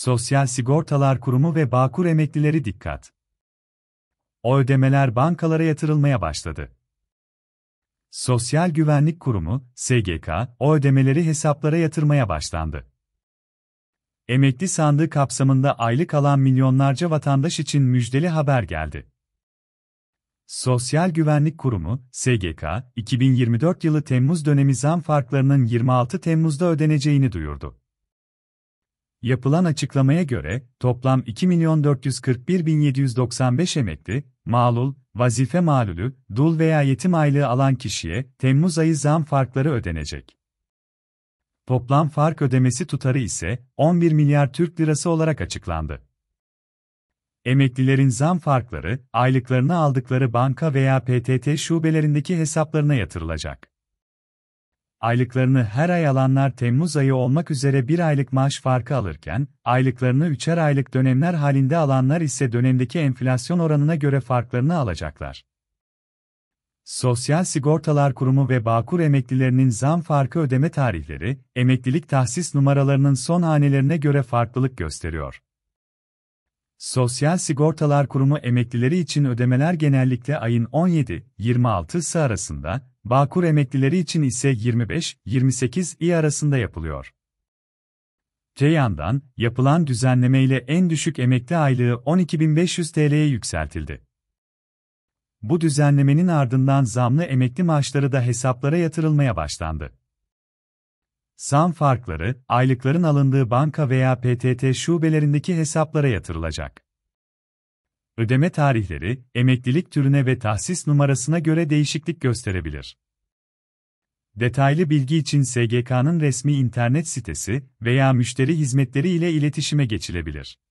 Sosyal Sigortalar Kurumu ve Bağkur emeklileri dikkat. O ödemeler bankalara yatırılmaya başladı. Sosyal Güvenlik Kurumu, SGK, o ödemeleri hesaplara yatırmaya başlandı. Emekli sandığı kapsamında aylık alan milyonlarca vatandaş için müjdeli haber geldi. Sosyal Güvenlik Kurumu, SGK, 2024 yılı Temmuz dönemi zam farklarının 26 Temmuz'da ödeneceğini duyurdu. Yapılan açıklamaya göre, toplam 2.441.795 emekli, malul, vazife malulü, dul veya yetim aylığı alan kişiye Temmuz ayı zam farkları ödenecek. Toplam fark ödemesi tutarı ise 11 milyar Türk lirası olarak açıklandı. Emeklilerin zam farkları aylıklarını aldıkları banka veya PTT şubelerindeki hesaplarına yatırılacak aylıklarını her ay alanlar Temmuz ayı olmak üzere bir aylık maaş farkı alırken, aylıklarını üçer aylık dönemler halinde alanlar ise dönemdeki enflasyon oranına göre farklarını alacaklar. Sosyal Sigortalar Kurumu ve Bağkur emeklilerinin zam farkı ödeme tarihleri, emeklilik tahsis numaralarının son hanelerine göre farklılık gösteriyor. Sosyal Sigortalar Kurumu emeklileri için ödemeler genellikle ayın 17-26'sı arasında, Bağkur emeklileri için ise 25-28 i arasında yapılıyor. Te yandan, yapılan düzenlemeyle en düşük emekli aylığı 12.500 TL'ye yükseltildi. Bu düzenlemenin ardından zamlı emekli maaşları da hesaplara yatırılmaya başlandı. Zam farkları, aylıkların alındığı banka veya PTT şubelerindeki hesaplara yatırılacak ödeme tarihleri, emeklilik türüne ve tahsis numarasına göre değişiklik gösterebilir. Detaylı bilgi için SGK'nın resmi internet sitesi veya müşteri hizmetleri ile iletişime geçilebilir.